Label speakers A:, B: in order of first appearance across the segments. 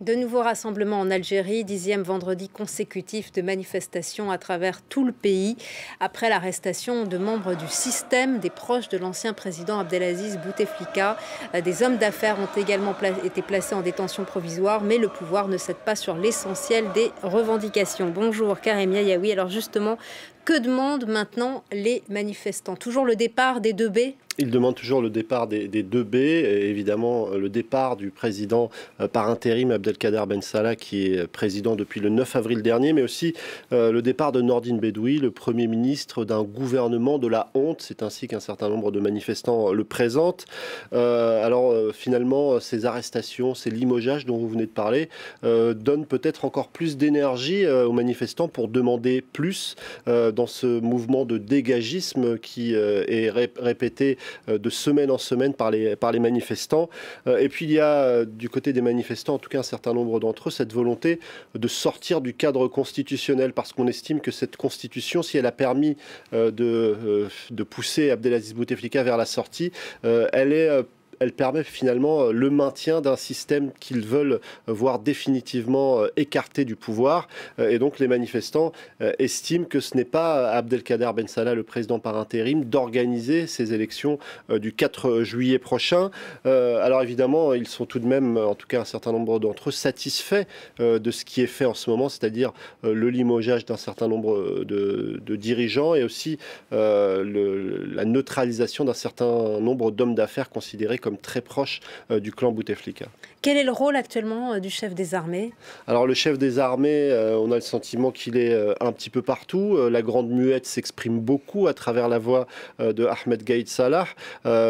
A: De nouveaux rassemblements en Algérie, dixième vendredi consécutif de manifestations à travers tout le pays, après l'arrestation de membres du système des proches de l'ancien président Abdelaziz Bouteflika. Euh, des hommes d'affaires ont également été placés en détention provisoire, mais le pouvoir ne cède pas sur l'essentiel des revendications. Bonjour Karim Yayaoui. Alors justement, que demandent maintenant les manifestants Toujours le départ des deux b
B: il demande toujours le départ des, deux B, évidemment euh, le départ du président euh, par intérim Abdelkader Ben Salah, qui est euh, président depuis le 9 avril dernier, mais aussi le départ de Nordine Bedoui, le Premier ministre d'un gouvernement de la honte. C'est ainsi qu'un certain nombre de manifestants le présentent. alors finalement, ces arrestations, ces limoges dont vous venez de parler, donnent peut-être encore plus d'énergie aux manifestants pour demander plus dans ce mouvement de dégagisme qui euh, est répété euh, de semaine en semaine par les, par les manifestants. Euh, et puis il y a du côté des manifestants, en tout cas un certain nombre d'entre eux, cette volonté de sortir du cadre constitutionnel parce qu'on estime que cette constitution, si elle a permis de, de pousser Abdelaziz Bouteflika vers la sortie, elle est elle permet finalement euh, le maintien d'un système qu'ils veulent euh, voir définitivement euh, écarté du pouvoir. Et donc les manifestants estiment que ce n'est pas Abdelkader Ben Salah, le président par intérim, d'organiser ces élections du 4 juillet prochain. Alors évidemment, ils sont tout de même, en tout cas un certain nombre d'entre eux, satisfaits de ce qui est fait en ce moment, c'est-à-dire le limogeage d'un certain nombre de, dirigeants et aussi la neutralisation d'un certain nombre d'hommes d'affaires considérés comme comme très proche euh, du clan Bouteflika.
A: Quel est le rôle actuellement euh, du chef des armées
B: Alors le chef des armées, euh, on a le sentiment qu'il est un petit peu partout. la grande muette s'exprime beaucoup à travers la voix de Ahmed Gaïd Salah.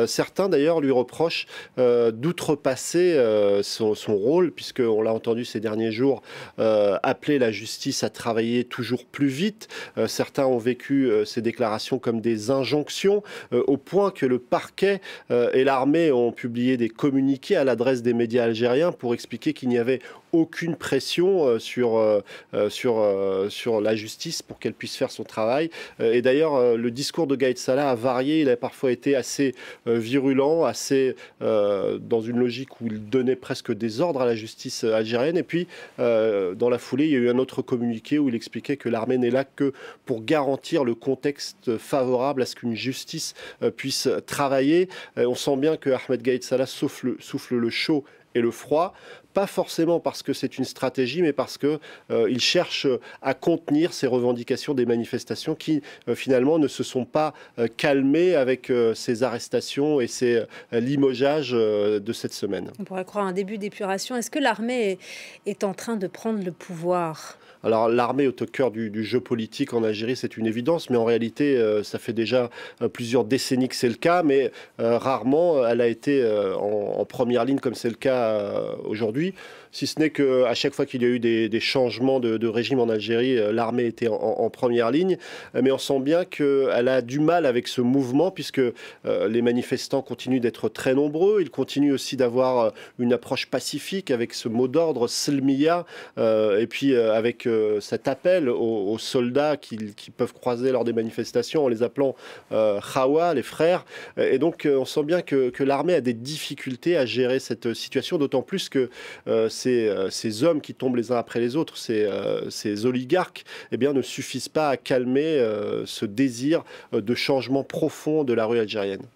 B: certains d'ailleurs lui reprochent d'outrepasser son, son, rôle, puisqu'on l'a entendu ces derniers jours appeler la justice à travailler toujours plus vite. certains ont vécu ces déclarations comme des injonctions, au point que le parquet et l'armée ont publié des communiqués à l'adresse des médias algériens pour expliquer qu'il n'y avait aucune pression euh, sur, euh, euh, sur, sur la justice pour qu'elle puisse faire son travail. Et d'ailleurs, le discours de Gaïd Salah a varié. Il a parfois été assez virulent, assez dans une logique où il donnait presque des ordres à la justice algérienne. Et puis, dans la foulée, il y a eu un autre communiqué où il expliquait que l'armée n'est là que pour garantir le contexte favorable à ce qu'une justice puisse travailler. On sent bien que Ahmed Gatesala Gates, ça souffle, souffle le chaud et le froid, pas forcément parce que c'est une stratégie, mais parce que euh, cherchent euh, à contenir ces revendications des manifestations qui euh, finalement ne se sont pas euh, calmées avec ces arrestations et ces limogeages de cette semaine.
A: On pourrait croire un début d'épuration. Est-ce que l'armée est, en train de prendre le pouvoir
B: alors l'armée est au cœur du, jeu politique en Algérie, c'est une évidence, mais en réalité, ça fait déjà plusieurs décennies que c'est le cas, mais rarement elle a été en, première ligne comme c'est le cas euh, aujourd'hui, si ce n'est qu'à chaque fois qu'il y a eu des, changements de, régime en Algérie, euh, l'armée était en, première ligne. Euh, mais on sent bien qu'elle a du mal avec ce mouvement, puisque les manifestants continuent d'être très nombreux. Ils continuent aussi d'avoir une approche pacifique avec ce mot d'ordre, Selmiya, et puis avec cet appel aux, soldats qui peuvent croiser lors des manifestations en les appelant Khawa, les frères. Et donc on sent bien que l'armée a des difficultés à gérer cette situation d'autant plus que euh, euh, ces, hommes qui tombent les uns après les autres, ces, euh, oligarques, eh bien, ne suffisent pas à calmer ce désir de changement profond de la rue algérienne.